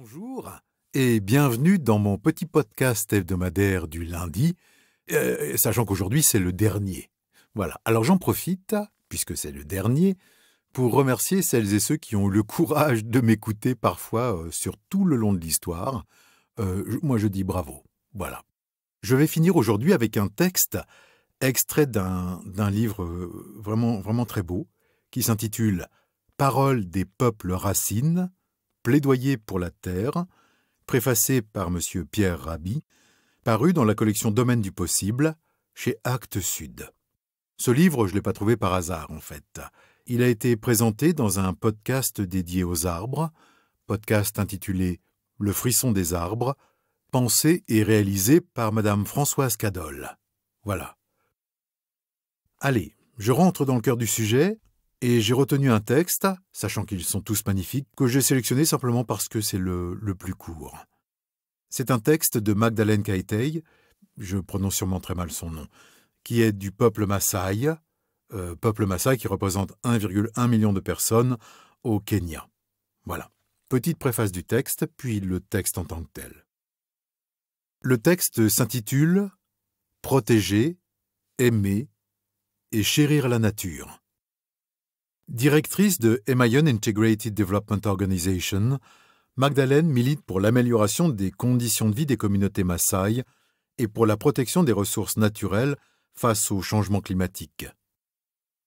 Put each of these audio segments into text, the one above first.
Bonjour et bienvenue dans mon petit podcast hebdomadaire du lundi, euh, sachant qu'aujourd'hui c'est le dernier. Voilà, alors j'en profite, puisque c'est le dernier, pour remercier celles et ceux qui ont eu le courage de m'écouter parfois euh, sur tout le long de l'histoire. Euh, moi je dis bravo. Voilà. Je vais finir aujourd'hui avec un texte extrait d'un livre vraiment, vraiment très beau, qui s'intitule Paroles des peuples racines Plaidoyer pour la terre, préfacé par M. Pierre Rabhi, paru dans la collection Domaine du possible chez Actes Sud. Ce livre, je ne l'ai pas trouvé par hasard en fait. Il a été présenté dans un podcast dédié aux arbres, podcast intitulé Le frisson des arbres, pensé et réalisé par Madame Françoise Cadol. Voilà. Allez, je rentre dans le cœur du sujet et j'ai retenu un texte, sachant qu'ils sont tous magnifiques, que j'ai sélectionné simplement parce que c'est le, plus court. C'est un texte de Magdalene Kaitei, je prononce sûrement très mal son nom, qui est du peuple Maasai, euh, peuple Maasai qui représente 1,1 million de personnes au Kenya. Voilà. Petite préface du texte, puis le texte en tant que tel. Le texte s'intitule Protéger, aimer et chérir la nature. Directrice de Emayon Integrated Development Organization, Magdalene milite pour l'amélioration des conditions de vie des communautés Maasai et pour la protection des ressources naturelles face au changement climatique.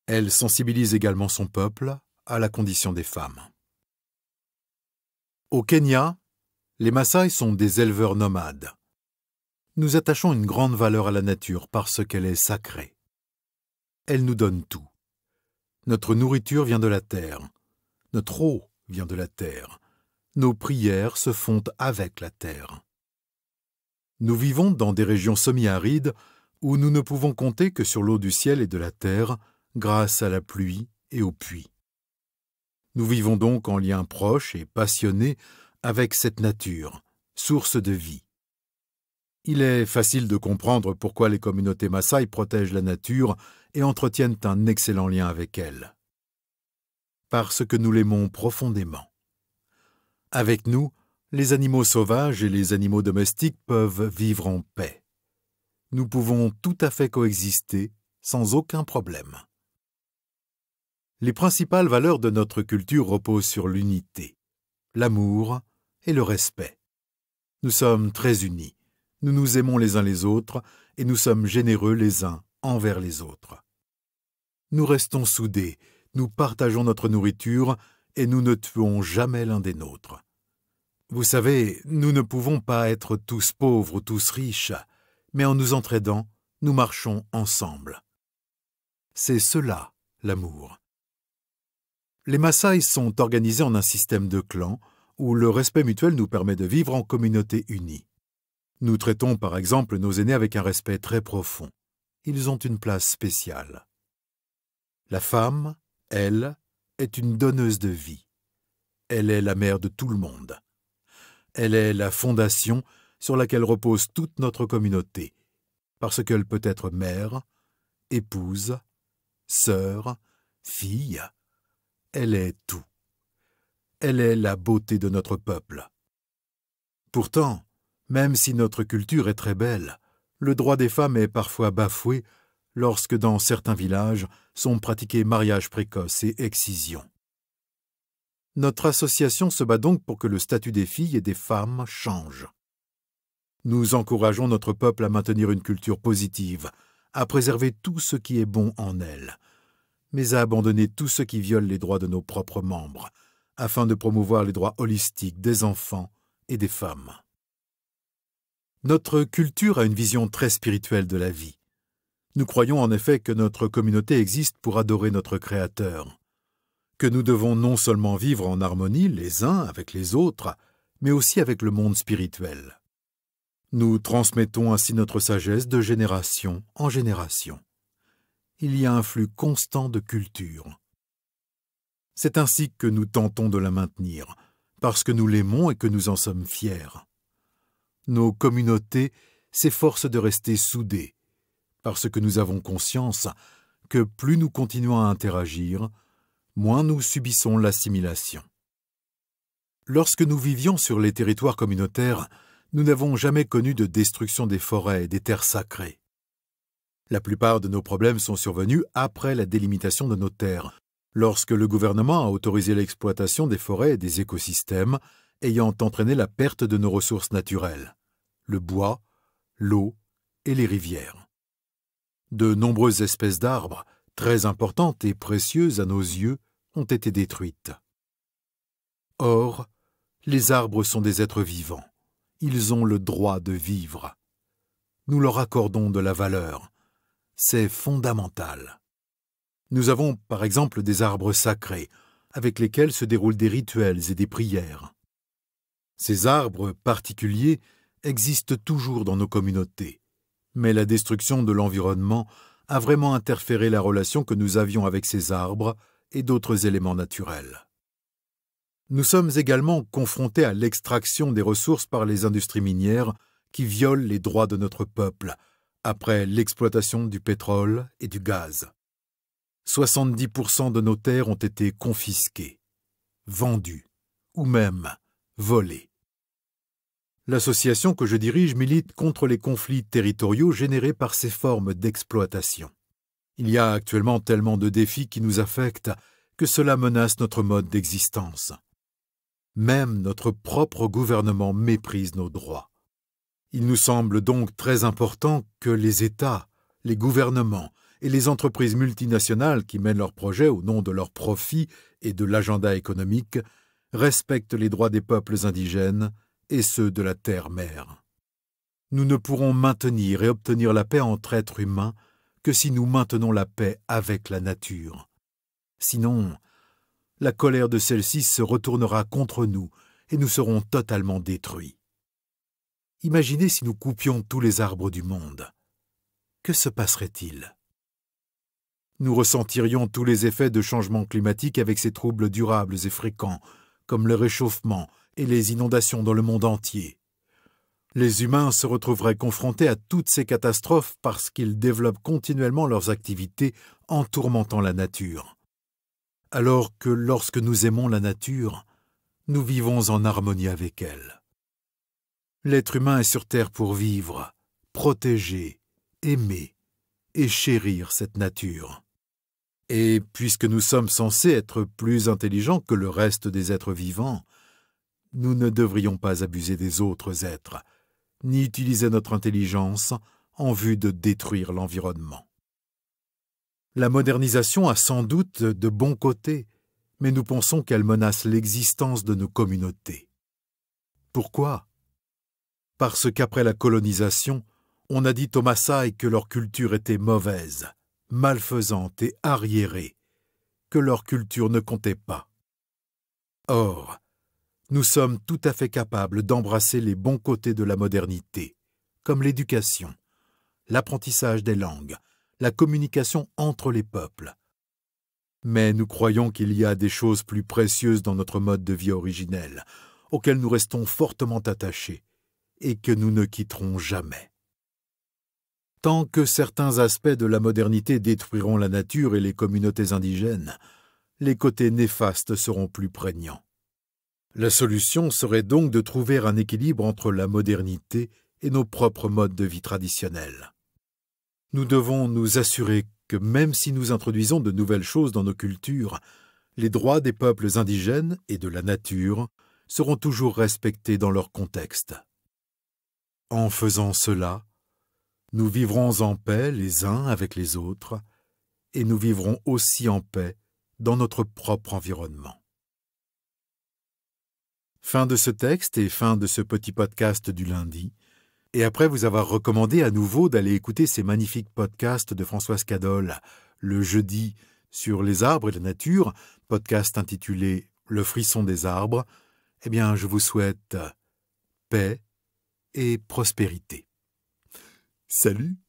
Elle sensibilise également son peuple à la condition des femmes. Au Kenya, les Maasai sont des éleveurs nomades. Nous attachons une grande valeur à la nature parce qu'elle est sacrée. Elle nous donne tout. Notre nourriture vient de la terre. Notre eau vient de la terre. Nos prières se font avec la terre. Nous vivons dans des régions semi-arides où nous ne pouvons compter que sur l'eau du ciel et de la terre grâce à la pluie et au puits. Nous vivons donc en lien proche et passionné avec cette nature, source de vie. Il est facile de comprendre pourquoi les communautés Maasai protègent la nature et entretiennent un excellent lien avec elle. Parce que nous l'aimons profondément. Avec nous, les animaux sauvages et les animaux domestiques peuvent vivre en paix. Nous pouvons tout à fait coexister sans aucun problème. Les principales valeurs de notre culture reposent sur l'unité, l'amour et le respect. Nous sommes très unis nous nous aimons les uns les autres et nous sommes généreux les uns envers les autres. Nous restons soudés, nous partageons notre nourriture et nous ne tuons jamais l'un des nôtres. Vous savez, nous ne pouvons pas être tous pauvres ou tous riches, mais en nous entraidant, nous marchons ensemble. C'est cela, l'amour. Les Maasai sont organisés en un système de clans où le respect mutuel nous permet de vivre en communauté unie. Nous traitons par exemple nos aînés avec un respect très profond. Ils ont une place spéciale. La femme, elle, est une donneuse de vie. Elle est la mère de tout le monde. Elle est la fondation sur laquelle repose toute notre communauté, parce qu'elle peut être mère, épouse, sœur, fille. Elle est tout. Elle est la beauté de notre peuple. Pourtant, même si notre culture est très belle, le droit des femmes est parfois bafoué lorsque dans certains villages sont pratiqués mariages précoces et excisions. Notre association se bat donc pour que le statut des filles et des femmes change. Nous encourageons notre peuple à maintenir une culture positive, à préserver tout ce qui est bon en elle, mais à abandonner tout ce qui viole les droits de nos propres membres, afin de promouvoir les droits holistiques des enfants et des femmes. Notre culture a une vision très spirituelle de la vie. Nous croyons en effet que notre communauté existe pour adorer notre Créateur, que nous devons non seulement vivre en harmonie les uns avec les autres, mais aussi avec le monde spirituel. Nous transmettons ainsi notre sagesse de génération en génération. Il y a un flux constant de culture. C'est ainsi que nous tentons de la maintenir, parce que nous l'aimons et que nous en sommes fiers nos communautés s'efforcent de rester soudées, parce que nous avons conscience que plus nous continuons à interagir, moins nous subissons l'assimilation. Lorsque nous vivions sur les territoires communautaires, nous n'avons jamais connu de destruction des forêts et des terres sacrées. La plupart de nos problèmes sont survenus après la délimitation de nos terres, lorsque le gouvernement a autorisé l'exploitation des forêts et des écosystèmes, ayant entraîné la perte de nos ressources naturelles, le bois, l'eau et les rivières. De nombreuses espèces d'arbres, très importantes et précieuses à nos yeux, ont été détruites. Or, les arbres sont des êtres vivants. Ils ont le droit de vivre. Nous leur accordons de la valeur. C'est fondamental. Nous avons, par exemple, des arbres sacrés, avec lesquels se déroulent des rituels et des prières. Ces arbres particuliers existent toujours dans nos communautés, mais la destruction de l'environnement a vraiment interféré la relation que nous avions avec ces arbres et d'autres éléments naturels. Nous sommes également confrontés à l'extraction des ressources par les industries minières qui violent les droits de notre peuple, après l'exploitation du pétrole et du gaz. 70% de nos terres ont été confisquées, vendues ou même volées. L'association que je dirige milite contre les conflits territoriaux générés par ces formes d'exploitation. Il y a actuellement tellement de défis qui nous affectent que cela menace notre mode d'existence. Même notre propre gouvernement méprise nos droits. Il nous semble donc très important que les États, les gouvernements et les entreprises multinationales qui mènent leurs projets au nom de leurs profits et de l'agenda économique respectent les droits des peuples indigènes et ceux de la terre-mère. Nous ne pourrons maintenir et obtenir la paix entre êtres humains que si nous maintenons la paix avec la nature. Sinon, la colère de celle-ci se retournera contre nous et nous serons totalement détruits. Imaginez si nous coupions tous les arbres du monde. Que se passerait-il Nous ressentirions tous les effets de changement climatique avec ces troubles durables et fréquents, comme le réchauffement, et les inondations dans le monde entier. Les humains se retrouveraient confrontés à toutes ces catastrophes parce qu'ils développent continuellement leurs activités en tourmentant la nature. Alors que lorsque nous aimons la nature, nous vivons en harmonie avec elle. L'être humain est sur Terre pour vivre, protéger, aimer et chérir cette nature. Et puisque nous sommes censés être plus intelligents que le reste des êtres vivants, nous ne devrions pas abuser des autres êtres, ni utiliser notre intelligence en vue de détruire l'environnement. La modernisation a sans doute de bons côtés, mais nous pensons qu'elle menace l'existence de nos communautés. Pourquoi Parce qu'après la colonisation, on a dit aux Maasai que leur culture était mauvaise, malfaisante et arriérée, que leur culture ne comptait pas. Or, nous sommes tout à fait capables d'embrasser les bons côtés de la modernité, comme l'éducation, l'apprentissage des langues, la communication entre les peuples. Mais nous croyons qu'il y a des choses plus précieuses dans notre mode de vie originel, auxquelles nous restons fortement attachés, et que nous ne quitterons jamais. Tant que certains aspects de la modernité détruiront la nature et les communautés indigènes, les côtés néfastes seront plus prégnants. La solution serait donc de trouver un équilibre entre la modernité et nos propres modes de vie traditionnels. Nous devons nous assurer que même si nous introduisons de nouvelles choses dans nos cultures, les droits des peuples indigènes et de la nature seront toujours respectés dans leur contexte. En faisant cela, nous vivrons en paix les uns avec les autres, et nous vivrons aussi en paix dans notre propre environnement. Fin de ce texte et fin de ce petit podcast du lundi. Et après vous avoir recommandé à nouveau d'aller écouter ces magnifiques podcasts de Françoise Cadol, le jeudi sur les arbres et la nature, podcast intitulé Le frisson des arbres, eh bien je vous souhaite paix et prospérité. Salut